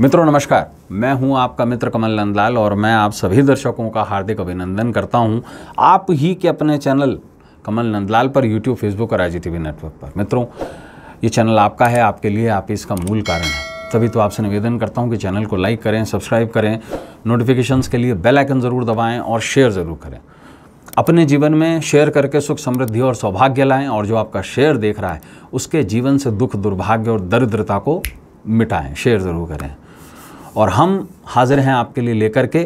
मित्रों नमस्कार मैं हूं आपका मित्र कमल नंदलाल और मैं आप सभी दर्शकों का हार्दिक अभिनंदन करता हूं आप ही के अपने चैनल कमल नंदलाल पर यूट्यूब फेसबुक और आई टीवी नेटवर्क पर मित्रों ये चैनल आपका है आपके लिए आप इसका मूल कारण है तभी तो आपसे निवेदन करता हूं कि चैनल को लाइक करें सब्सक्राइब करें नोटिफिकेशंस के लिए बेल आइकन ज़रूर दबाएं और शेयर ज़रूर करें अपने जीवन में शेयर करके सुख समृद्धि और सौभाग्य लाएं और जो आपका शेयर देख रहा है उसके जीवन से दुख दुर्भाग्य और दरिद्रता को मिटाएं शेयर ज़रूर करें और हम हाजिर हैं आपके लिए लेकर के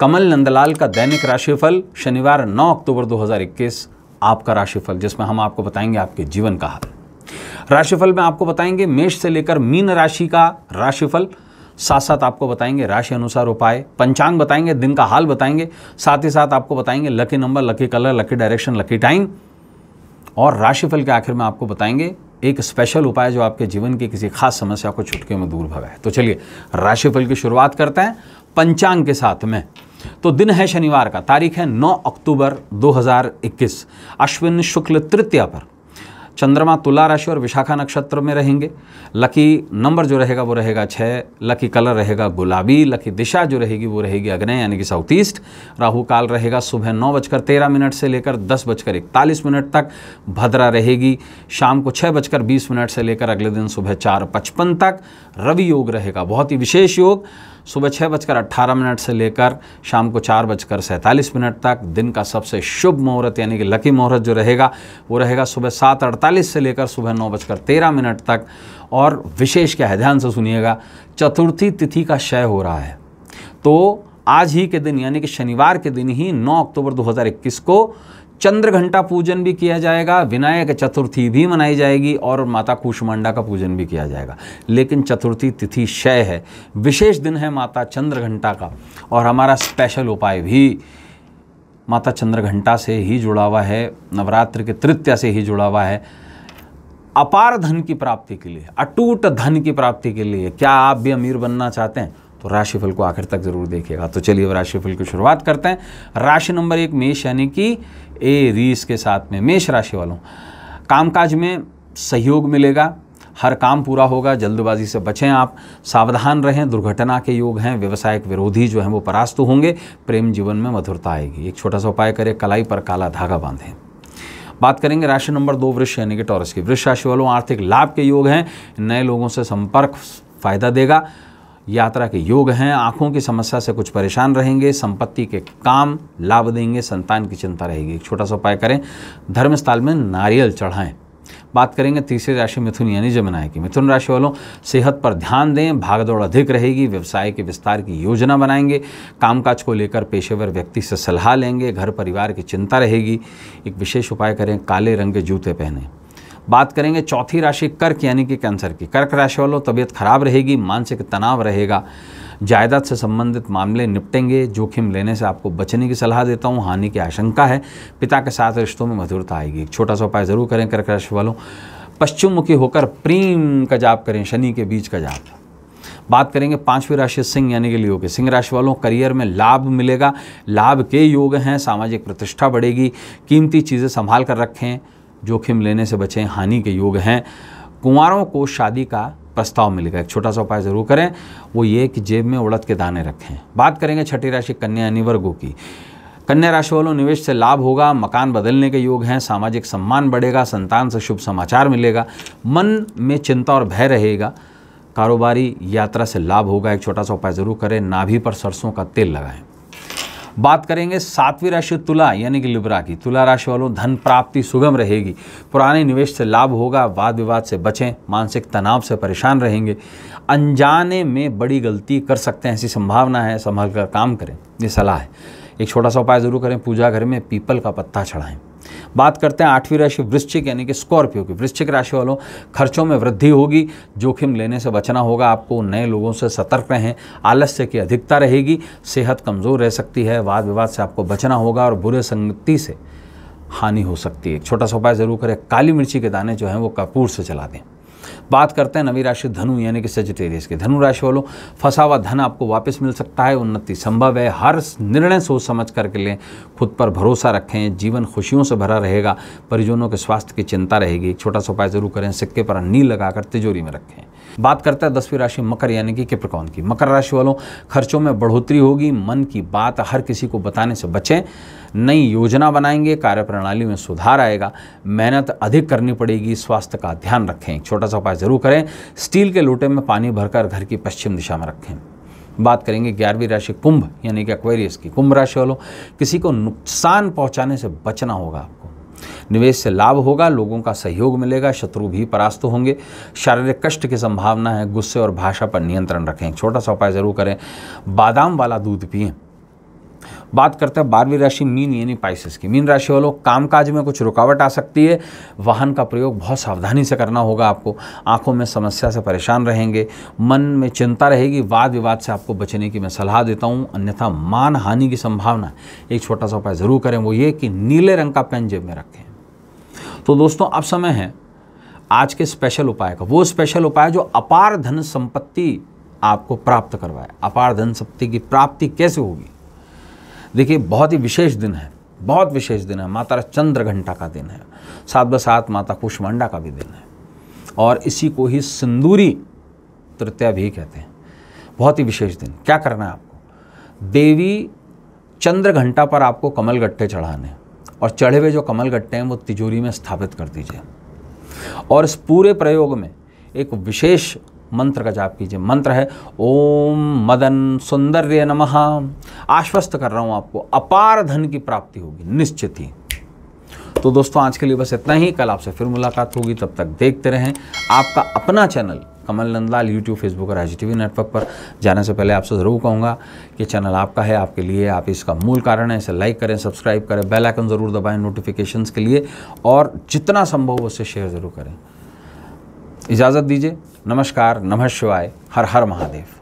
कमल नंदलाल का दैनिक राशिफल शनिवार 9 अक्टूबर 2021 आपका राशिफल जिसमें हम आपको बताएंगे आपके जीवन का हाल राशिफल में आपको बताएंगे मेष से लेकर मीन राशि का राशिफल साथ साथ आपको बताएंगे राशि अनुसार उपाय पंचांग बताएंगे दिन का हाल बताएंगे साथ ही साथ आपको बताएंगे lucky number lucky colour lucky direction lucky time और राशिफल के आखिर में आपको बताएंगे एक स्पेशल उपाय जो आपके जीवन की किसी खास समस्या को छुटके में दूर भगाए तो चलिए राशिफल की शुरुआत करते हैं पंचांग के साथ में तो दिन है शनिवार का तारीख है 9 अक्टूबर 2021 अश्विन शुक्ल तृतीया पर चंद्रमा तुला राशि और विशाखा नक्षत्र में रहेंगे लकी नंबर जो रहेगा वो रहेगा छः लकी कलर रहेगा गुलाबी लकी दिशा जो रहेगी वो रहेगी अग्नय यानी कि साउथ ईस्ट राहु काल रहेगा सुबह नौ बजकर तेरह मिनट से लेकर दस बजकर इकतालीस मिनट तक भद्रा रहेगी शाम को छः बजकर बीस मिनट से लेकर अगले दिन सुबह चार पचपन तक रवि योग रहेगा बहुत ही विशेष योग सुबह छः बजकर अट्ठारह मिनट से लेकर शाम को चार बजकर सैंतालीस मिनट तक दिन का सबसे शुभ मुहूर्त यानी कि लकी मुहूर्त जो रहेगा वो रहेगा सुबह सात अड़तालीस से लेकर सुबह नौ बजकर तेरह मिनट तक और विशेष क्या है ध्यान से सुनिएगा चतुर्थी तिथि का क्षय हो रहा है तो आज ही के दिन यानी कि शनिवार के दिन ही 9 अक्टूबर 2021 को चंद्र घंटा पूजन भी किया जाएगा विनायक चतुर्थी भी मनाई जाएगी और माता कुशमंडा का पूजन भी किया जाएगा लेकिन चतुर्थी तिथि क्षय है विशेष दिन है माता चंद्र घंटा का और हमारा स्पेशल उपाय भी माता चंद्र घंटा से ही जुड़ा हुआ है नवरात्र के तृतीया से ही जुड़ा हुआ है अपार धन की प्राप्ति के लिए अटूट धन की प्राप्ति के लिए क्या आप भी अमीर बनना चाहते हैं तो राशिफल को आखिर तक ज़रूर देखिएगा तो चलिए अब राशिफल की शुरुआत करते हैं राशि नंबर एक मेष यानी कि ए रीस के साथ में मेष राशि वालों कामकाज में सहयोग मिलेगा हर काम पूरा होगा जल्दबाजी से बचें आप सावधान रहें दुर्घटना के योग हैं व्यवसायिक विरोधी जो हैं वो परास्त होंगे प्रेम जीवन में मधुरता आएगी एक छोटा सा उपाय करें कलाई पर काला धागा बांधें बात करेंगे राशि नंबर दो वृक्ष यानी कि टॉरस की वृक्ष राशि वालों आर्थिक लाभ के योग हैं नए लोगों से संपर्क फायदा देगा यात्रा के योग हैं आँखों की समस्या से कुछ परेशान रहेंगे संपत्ति के काम लाभ देंगे संतान की चिंता रहेगी एक छोटा सा उपाय करें धर्मस्थल में नारियल चढ़ाएं बात करेंगे तीसरी राशि मिथुन यानी जमनाए की मिथुन राशि वालों सेहत पर ध्यान दें भागदौड़ अधिक रहेगी व्यवसाय के विस्तार की योजना बनाएंगे कामकाज को लेकर पेशेवर व्यक्ति से सलाह लेंगे घर परिवार की चिंता रहेगी एक विशेष उपाय करें काले रंग के जूते पहनें बात करेंगे चौथी राशि कर्क यानी कि कैंसर की कर्क राशि वालों तबीयत खराब रहेगी मानसिक तनाव रहेगा जायदाद से संबंधित मामले निपटेंगे जोखिम लेने से आपको बचने की सलाह देता हूँ हानि की आशंका है पिता के साथ रिश्तों में मधुरता आएगी एक छोटा सा उपाय ज़रूर करें कर्क राशि वालों पश्चिमुखी होकर प्रेम का जाप करें शनि के बीच का जाप बात करेंगे पांचवी राशि सिंह यानी कि लियो सिंह राशि वालों करियर में लाभ मिलेगा लाभ के योग हैं सामाजिक प्रतिष्ठा बढ़ेगी कीमती चीज़ें संभाल कर रखें जोखिम लेने से बचें हानि के योग हैं कुंवारों को शादी का प्रस्ताव मिलेगा एक छोटा सा उपाय ज़रूर करें वो ये कि जेब में उड़द के दाने रखें बात करेंगे छठी राशि कन्या निवर्गों की कन्या राशि वालों निवेश से लाभ होगा मकान बदलने के योग हैं सामाजिक सम्मान बढ़ेगा संतान से शुभ समाचार मिलेगा मन में चिंता और भय रहेगा कारोबारी यात्रा से लाभ होगा एक छोटा सा उपाय ज़रूर करें नाभि पर सरसों का तेल लगाएं बात करेंगे सातवीं राशि तुला यानी कि लिब्रा की तुला राशि वालों धन प्राप्ति सुगम रहेगी पुराने निवेश से लाभ होगा वाद विवाद से बचें मानसिक तनाव से परेशान रहेंगे अनजाने में बड़ी गलती कर सकते हैं ऐसी संभावना है संभल कर काम करें ये सलाह है एक छोटा सा उपाय ज़रूर करें पूजा घर में पीपल का पत्ता चढ़ाएं बात करते हैं आठवीं राशि वृश्चिक यानी कि स्कॉर्पियो की वृश्चिक राशि वालों खर्चों में वृद्धि होगी जोखिम लेने से बचना होगा आपको नए लोगों से सतर्क रहें आलस्य की अधिकता रहेगी सेहत कमज़ोर रह सकती है वाद विवाद से आपको बचना होगा और बुरे संगति से हानि हो सकती है छोटा सा उपाय ज़रूर करें काली मिर्ची के दाने जो हैं वो कपूर से चला दें बात करते हैं नवी राशि धनु यानी कि सजिटेरियस के धनु राशि वालों फंसा हुआ धन आपको वापस मिल सकता है उन्नति संभव है हर निर्णय सोच समझ करके लें खुद पर भरोसा रखें जीवन खुशियों से भरा रहेगा परिजनों के स्वास्थ्य की चिंता रहेगी छोटा सा उपाय जरूर करें सिक्के पर नील लगाकर तिजोरी में रखें बात करते हैं दसवीं राशि मकर यानी कि किप्रकौन की मकर राशि वालों खर्चों में बढ़ोतरी होगी मन की बात हर किसी को बताने से बचें नई योजना बनाएंगे कार्यप्रणाली में सुधार आएगा मेहनत अधिक करनी पड़ेगी स्वास्थ्य का ध्यान रखें छोटा सा का उपाय ज़रूर करें स्टील के लोटे में पानी भरकर घर की पश्चिम दिशा में रखें बात करेंगे ग्यारहवीं राशि कुंभ यानी कि अक्वेरियस की कुंभ राशि वालों किसी को नुकसान पहुंचाने से बचना होगा आपको निवेश से लाभ होगा लोगों का सहयोग मिलेगा शत्रु भी परास्त होंगे शारीरिक कष्ट की संभावना है गुस्से और भाषा पर नियंत्रण रखें छोटा सा उपाय ज़रूर करें बादाम वाला दूध पिएं बात करते हैं बारहवीं राशि मीन यानी पाइसिस की मीन राशि वालों कामकाज में कुछ रुकावट आ सकती है वाहन का प्रयोग बहुत सावधानी से करना होगा आपको आंखों में समस्या से परेशान रहेंगे मन में चिंता रहेगी वाद विवाद से आपको बचने की मैं सलाह देता हूं अन्यथा मान हानि की संभावना एक छोटा सा उपाय ज़रूर करें वो ये कि नीले रंग का पेन जेब में रखें तो दोस्तों अब समय है आज के स्पेशल उपाय का वो स्पेशल उपाय जो अपार धन संपत्ति आपको प्राप्त करवाए अपार धन संपत्ति की प्राप्ति कैसे होगी देखिए बहुत ही विशेष दिन है बहुत विशेष दिन है माता चंद्र घंटा का दिन है साथ ब साथ माता कुशमंडा का भी दिन है और इसी को ही सिंदूरी तृतीया भी कहते हैं बहुत ही विशेष दिन क्या करना है आपको देवी चंद्र घंटा पर आपको कमल गट्टे चढ़ाने और चढ़े हुए जो कमल गट्टे हैं वो तिजोरी में स्थापित कर दीजिए और इस पूरे प्रयोग में एक विशेष मंत्र का जाप कीजिए मंत्र है ओम मदन सौंदर्य नमः आश्वस्त कर रहा हूँ आपको अपार धन की प्राप्ति होगी निश्चित ही तो दोस्तों आज के लिए बस इतना ही कल आपसे फिर मुलाकात होगी तब तक देखते रहें आपका अपना channel Kamal Nandlal YouTube Facebook और आई टी नेटवर्क पर जाने से पहले आपसे ज़रूर कहूँगा कि चैनल आपका है आपके लिए आप इसका मूल कारण है इसे लाइक करें सब्सक्राइब करें बेल आइकन ज़रूर दबाएं नोटिफिकेशंस के लिए और जितना संभव उससे शेयर ज़रूर करें इजाज़त दीजिए नमस्कार नमः शिवाय हर हर महादेव